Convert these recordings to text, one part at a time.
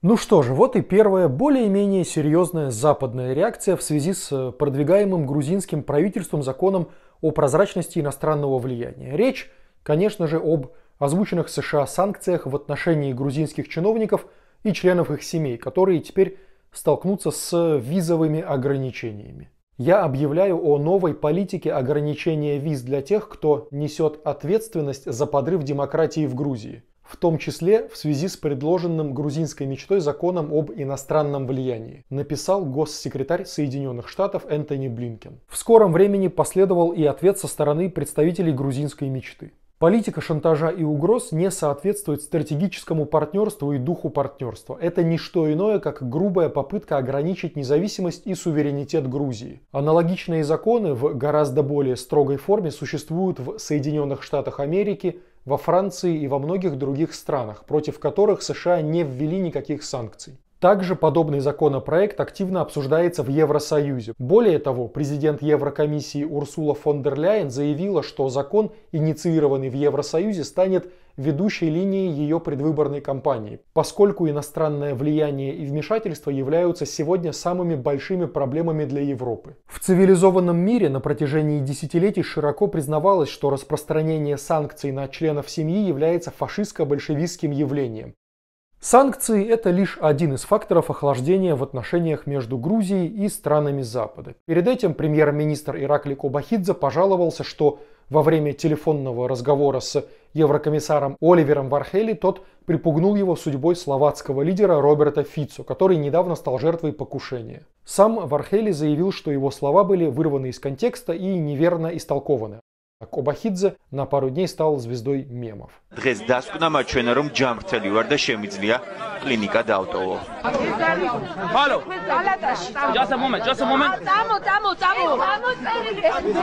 Ну что же, вот и первая более-менее серьезная западная реакция в связи с э, продвигаемым грузинским правительством законом о прозрачности иностранного влияния. Речь, конечно же, об озвученных США санкциях в отношении грузинских чиновников и членов их семей, которые теперь столкнутся с э, визовыми ограничениями. Я объявляю о новой политике ограничения виз для тех, кто несет ответственность за подрыв демократии в Грузии в том числе в связи с предложенным грузинской мечтой законом об иностранном влиянии, написал госсекретарь Соединенных Штатов Энтони Блинкен. В скором времени последовал и ответ со стороны представителей грузинской мечты. Политика шантажа и угроз не соответствует стратегическому партнерству и духу партнерства. Это не что иное, как грубая попытка ограничить независимость и суверенитет Грузии. Аналогичные законы в гораздо более строгой форме существуют в Соединенных Штатах Америки, во Франции и во многих других странах, против которых США не ввели никаких санкций. Также подобный законопроект активно обсуждается в Евросоюзе. Более того, президент Еврокомиссии Урсула фон дер Ляйен заявила, что закон, инициированный в Евросоюзе, станет ведущей линией ее предвыборной кампании, поскольку иностранное влияние и вмешательство являются сегодня самыми большими проблемами для Европы. В цивилизованном мире на протяжении десятилетий широко признавалось, что распространение санкций на членов семьи является фашистско-большевистским явлением, Санкции – это лишь один из факторов охлаждения в отношениях между Грузией и странами Запада. Перед этим премьер-министр Иракли Кобахидзе пожаловался, что во время телефонного разговора с еврокомиссаром Оливером Вархели тот припугнул его судьбой словацкого лидера Роберта Фицу, который недавно стал жертвой покушения. Сам Вархели заявил, что его слова были вырваны из контекста и неверно истолкованы. Կոբախիդզը նա պարոդնյեի ստալ զվեզդոյ մեմով։ Դղեզ դասկունամ աչուենարում ջամրթելի վարդա շեմիցլիա կլինիկա դավտովով։ Հալո, ջասը մոմենտ, ջասը մոմենտ։ Ծամո, ծամո, ծամո։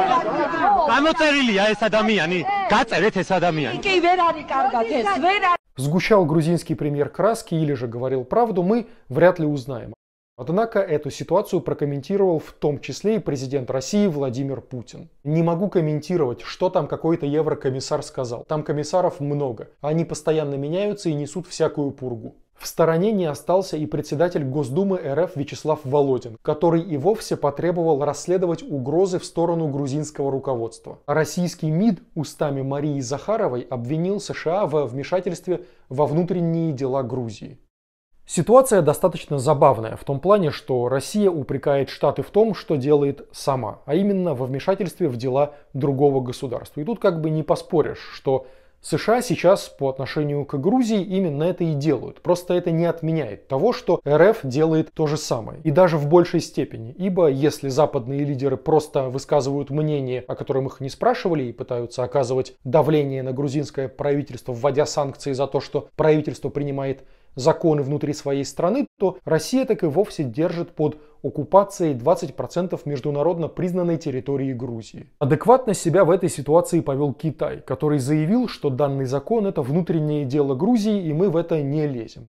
Ծամոծերիլի է այս ადამიანი, գածերեթ այս ადამიანին։ Ինքեի վեր արի կարգած, վեր Сгущал грузинский премьер краски или же говорил правду, мы вряд ли узнаем. Однако эту ситуацию прокомментировал в том числе и президент России Владимир Путин. Не могу комментировать, что там какой-то еврокомиссар сказал. Там комиссаров много. Они постоянно меняются и несут всякую пургу. В стороне не остался и председатель Госдумы РФ Вячеслав Володин, который и вовсе потребовал расследовать угрозы в сторону грузинского руководства. Российский МИД устами Марии Захаровой обвинил США во вмешательстве во внутренние дела Грузии. Ситуация достаточно забавная в том плане, что Россия упрекает Штаты в том, что делает сама, а именно во вмешательстве в дела другого государства. И тут как бы не поспоришь, что США сейчас по отношению к Грузии именно это и делают. Просто это не отменяет того, что РФ делает то же самое. И даже в большей степени. Ибо если западные лидеры просто высказывают мнение, о котором их не спрашивали, и пытаются оказывать давление на грузинское правительство, вводя санкции за то, что правительство принимает законы внутри своей страны, то Россия так и вовсе держит под оккупацией 20% международно признанной территории Грузии. Адекватно себя в этой ситуации повел Китай, который заявил, что данный закон – это внутреннее дело Грузии, и мы в это не лезем.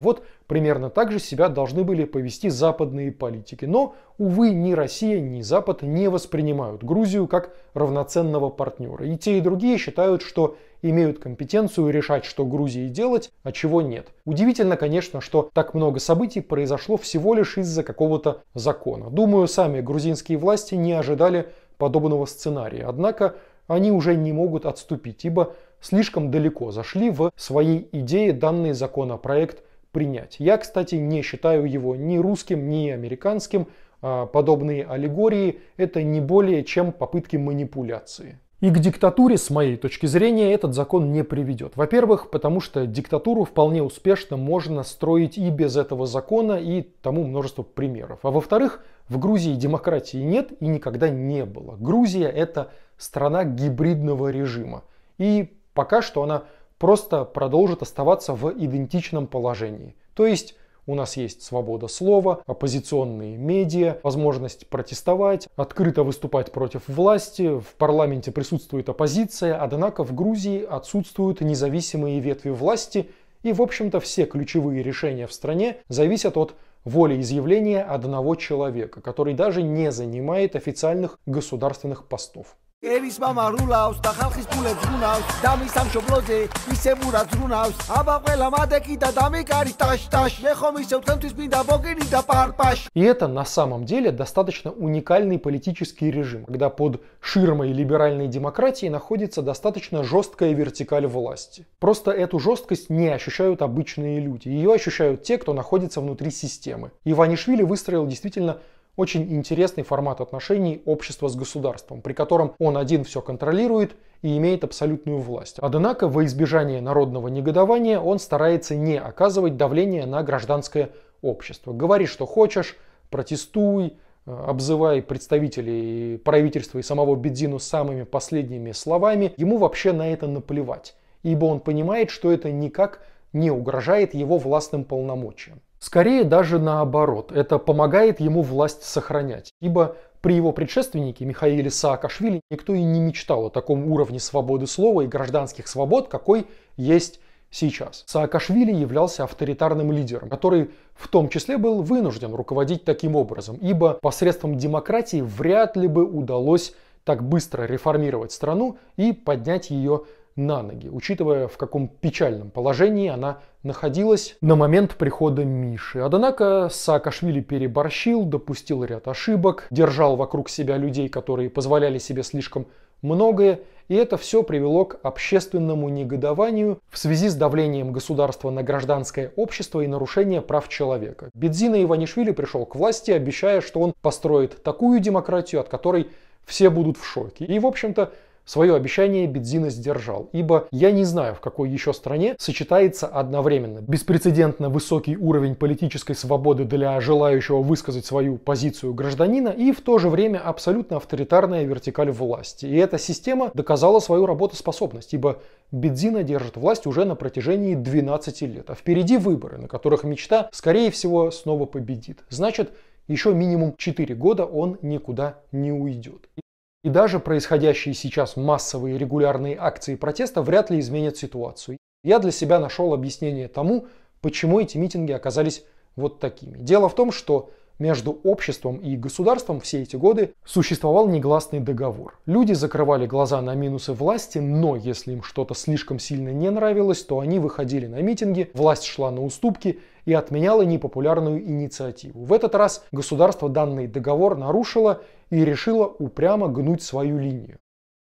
Вот примерно так же себя должны были повести западные политики. Но, увы, ни Россия, ни Запад не воспринимают Грузию как равноценного партнера. И те, и другие считают, что имеют компетенцию решать, что Грузии делать, а чего нет. Удивительно, конечно, что так много событий произошло всего лишь из-за какого-то закона. Думаю, сами грузинские власти не ожидали подобного сценария. Однако они уже не могут отступить, ибо слишком далеко зашли в своей идее данный законопроект принять. Я, кстати, не считаю его ни русским, ни американским. А подобные аллегории – это не более чем попытки манипуляции. И к диктатуре, с моей точки зрения, этот закон не приведет. Во-первых, потому что диктатуру вполне успешно можно строить и без этого закона, и тому множество примеров. А во-вторых, в Грузии демократии нет и никогда не было. Грузия это страна гибридного режима. И пока что она просто продолжит оставаться в идентичном положении. То есть у нас есть свобода слова, оппозиционные медиа, возможность протестовать, открыто выступать против власти, в парламенте присутствует оппозиция, однако в Грузии отсутствуют независимые ветви власти, и, в общем-то, все ключевые решения в стране зависят от волеизъявления одного человека, который даже не занимает официальных государственных постов ევის მამა რულავს და ხალხის ფულებს გუნავს და მის სამშობლოზე ისე მურაც რუნავს აბა ყველა მადეკი და დამიკარი ტაშ ტაშ ეხომ ისევ თქვენთვის მინდა ბოგინი და პარპაშ И это на самом деле достаточно уникальный политический режим, когда под ширмой либеральной демократии находится достаточно жесткая вертикаль власти. Просто эту жесткость не ощущают обычные люди, ее ощущают те, кто находится внутри системы. Иванишвили выстроил действительно очень интересный формат отношений общества с государством, при котором он один все контролирует и имеет абсолютную власть. Однако, во избежание народного негодования, он старается не оказывать давление на гражданское общество. Говори, что хочешь, протестуй, э, обзывай представителей правительства и самого Бедзину самыми последними словами, ему вообще на это наплевать, ибо он понимает, что это никак не угрожает его властным полномочиям. Скорее даже наоборот, это помогает ему власть сохранять, ибо при его предшественнике Михаиле Саакашвили никто и не мечтал о таком уровне свободы слова и гражданских свобод, какой есть сейчас. Саакашвили являлся авторитарным лидером, который в том числе был вынужден руководить таким образом, ибо посредством демократии вряд ли бы удалось так быстро реформировать страну и поднять ее на ноги, учитывая в каком печальном положении она находилась на момент прихода Миши. Однако Саакашвили переборщил, допустил ряд ошибок, держал вокруг себя людей, которые позволяли себе слишком многое, и это все привело к общественному негодованию в связи с давлением государства на гражданское общество и нарушение прав человека. Бедзина Иванишвили пришел к власти, обещая, что он построит такую демократию, от которой все будут в шоке. И, в общем-то, Свое обещание Бедзина сдержал, ибо я не знаю, в какой еще стране сочетается одновременно беспрецедентно высокий уровень политической свободы для желающего высказать свою позицию гражданина и в то же время абсолютно авторитарная вертикаль власти. И эта система доказала свою работоспособность, ибо Бедзина держит власть уже на протяжении 12 лет, а впереди выборы, на которых мечта, скорее всего, снова победит. Значит, еще минимум 4 года он никуда не уйдет. И даже происходящие сейчас массовые регулярные акции протеста вряд ли изменят ситуацию. Я для себя нашел объяснение тому, почему эти митинги оказались вот такими. Дело в том, что между обществом и государством все эти годы существовал негласный договор. Люди закрывали глаза на минусы власти, но если им что-то слишком сильно не нравилось, то они выходили на митинги, власть шла на уступки и отменяла непопулярную инициативу. В этот раз государство данный договор нарушило и решило упрямо гнуть свою линию.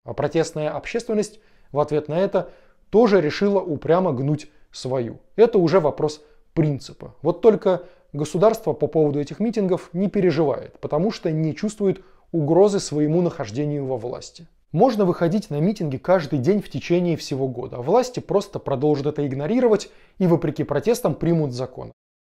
А протестная общественность в ответ на это тоже решила упрямо гнуть свою. Это уже вопрос принципа. Вот только государство по поводу этих митингов не переживает, потому что не чувствует угрозы своему нахождению во власти. Можно выходить на митинги каждый день в течение всего года, а власти просто продолжат это игнорировать и вопреки протестам примут закон.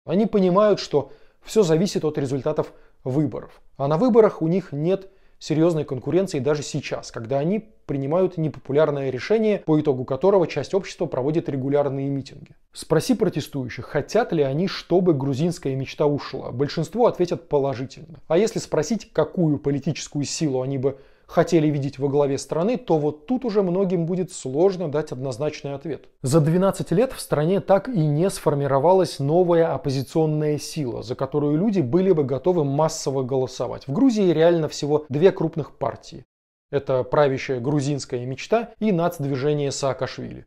Они понимают, что все зависит от результатов выборов, а на выборах у них нет серьезной конкуренции даже сейчас, когда они принимают непопулярное решение, по итогу которого часть общества проводит регулярные митинги. Спроси протестующих, хотят ли они, чтобы грузинская мечта ушла. Большинство ответят положительно. А если спросить, какую политическую силу они бы хотели видеть во главе страны, то вот тут уже многим будет сложно дать однозначный ответ. За 12 лет в стране так и не сформировалась новая оппозиционная сила, за которую люди были бы готовы массово голосовать. В Грузии реально всего две крупных партии. Это правящая грузинская мечта и нацдвижение Саакашвили.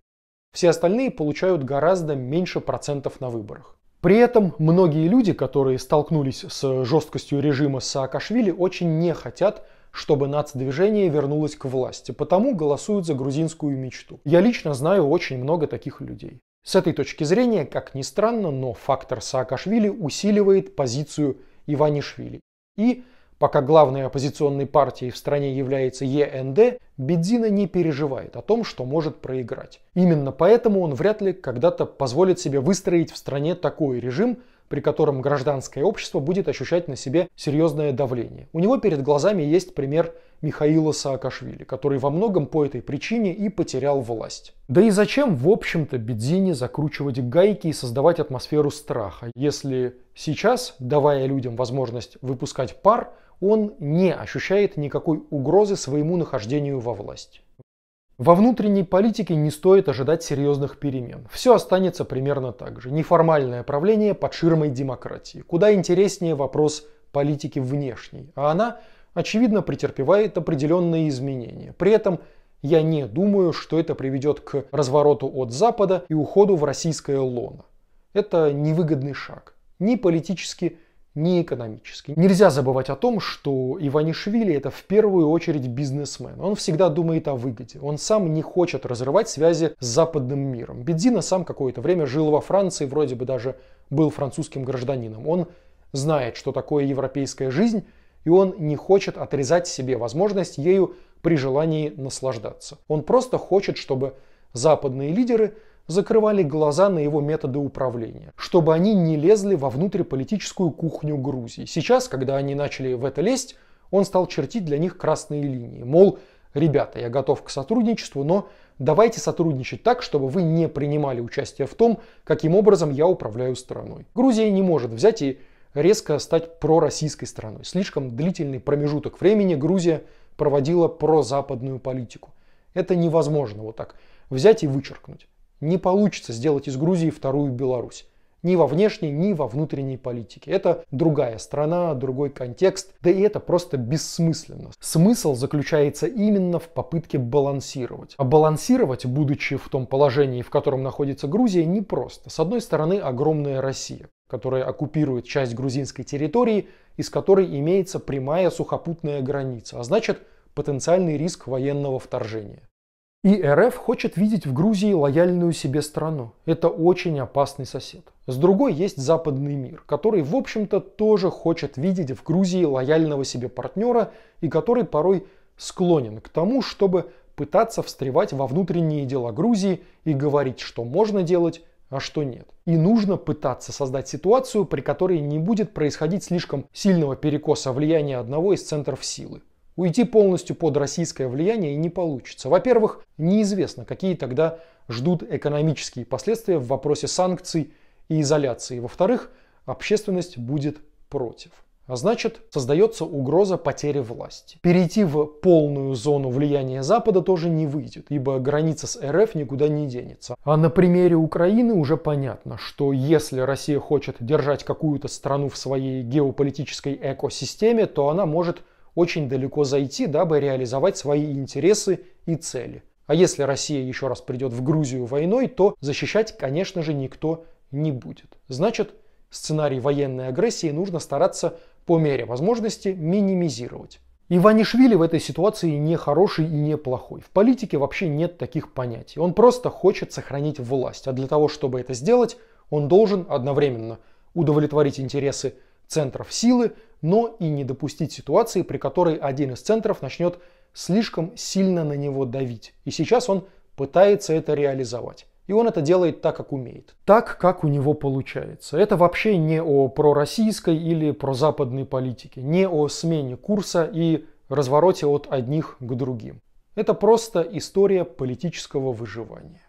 Все остальные получают гораздо меньше процентов на выборах. При этом многие люди, которые столкнулись с жесткостью режима Саакашвили, очень не хотят, чтобы нацдвижение вернулось к власти, потому голосуют за грузинскую мечту. Я лично знаю очень много таких людей. С этой точки зрения, как ни странно, но фактор Саакашвили усиливает позицию Иванишвили. И пока главной оппозиционной партией в стране является ЕНД, Бедзина не переживает о том, что может проиграть. Именно поэтому он вряд ли когда-то позволит себе выстроить в стране такой режим, при котором гражданское общество будет ощущать на себе серьезное давление. У него перед глазами есть пример Михаила Саакашвили, который во многом по этой причине и потерял власть. Да и зачем, в общем-то, Бедзине закручивать гайки и создавать атмосферу страха, если сейчас, давая людям возможность выпускать пар, он не ощущает никакой угрозы своему нахождению во власти. Во внутренней политике не стоит ожидать серьезных перемен. Все останется примерно так же. Неформальное правление под ширмой демократии. Куда интереснее вопрос политики внешней. А она, очевидно, претерпевает определенные изменения. При этом я не думаю, что это приведет к развороту от Запада и уходу в российское лоно. Это невыгодный шаг. Ни политически, не экономически. Нельзя забывать о том, что Иванишвили это в первую очередь бизнесмен. Он всегда думает о выгоде. Он сам не хочет разрывать связи с западным миром. Бедзина сам какое-то время жил во Франции, вроде бы даже был французским гражданином. Он знает, что такое европейская жизнь, и он не хочет отрезать себе возможность ею при желании наслаждаться. Он просто хочет, чтобы западные лидеры закрывали глаза на его методы управления, чтобы они не лезли во внутриполитическую кухню Грузии. Сейчас, когда они начали в это лезть, он стал чертить для них красные линии. Мол, ребята, я готов к сотрудничеству, но давайте сотрудничать так, чтобы вы не принимали участие в том, каким образом я управляю страной. Грузия не может взять и резко стать пророссийской страной. Слишком длительный промежуток времени Грузия проводила прозападную политику. Это невозможно вот так взять и вычеркнуть не получится сделать из Грузии вторую Беларусь. Ни во внешней, ни во внутренней политике. Это другая страна, другой контекст, да и это просто бессмысленно. Смысл заключается именно в попытке балансировать. А балансировать, будучи в том положении, в котором находится Грузия, непросто. С одной стороны, огромная Россия, которая оккупирует часть грузинской территории, из которой имеется прямая сухопутная граница, а значит потенциальный риск военного вторжения. И РФ хочет видеть в Грузии лояльную себе страну. Это очень опасный сосед. С другой есть западный мир, который, в общем-то, тоже хочет видеть в Грузии лояльного себе партнера и который порой склонен к тому, чтобы пытаться встревать во внутренние дела Грузии и говорить, что можно делать, а что нет. И нужно пытаться создать ситуацию, при которой не будет происходить слишком сильного перекоса влияния одного из центров силы. Уйти полностью под российское влияние не получится. Во-первых, неизвестно, какие тогда ждут экономические последствия в вопросе санкций и изоляции. Во-вторых, общественность будет против. А значит, создается угроза потери власти. Перейти в полную зону влияния Запада тоже не выйдет, ибо граница с РФ никуда не денется. А на примере Украины уже понятно, что если Россия хочет держать какую-то страну в своей геополитической экосистеме, то она может очень далеко зайти, дабы реализовать свои интересы и цели. А если Россия еще раз придет в Грузию войной, то защищать, конечно же, никто не будет. Значит, сценарий военной агрессии нужно стараться по мере возможности минимизировать. Иванишвили в этой ситуации не хороший и не плохой. В политике вообще нет таких понятий. Он просто хочет сохранить власть. А для того, чтобы это сделать, он должен одновременно удовлетворить интересы центров силы, но и не допустить ситуации, при которой один из центров начнет слишком сильно на него давить. И сейчас он пытается это реализовать. И он это делает так, как умеет. Так, как у него получается. Это вообще не о пророссийской или прозападной политике, не о смене курса и развороте от одних к другим. Это просто история политического выживания.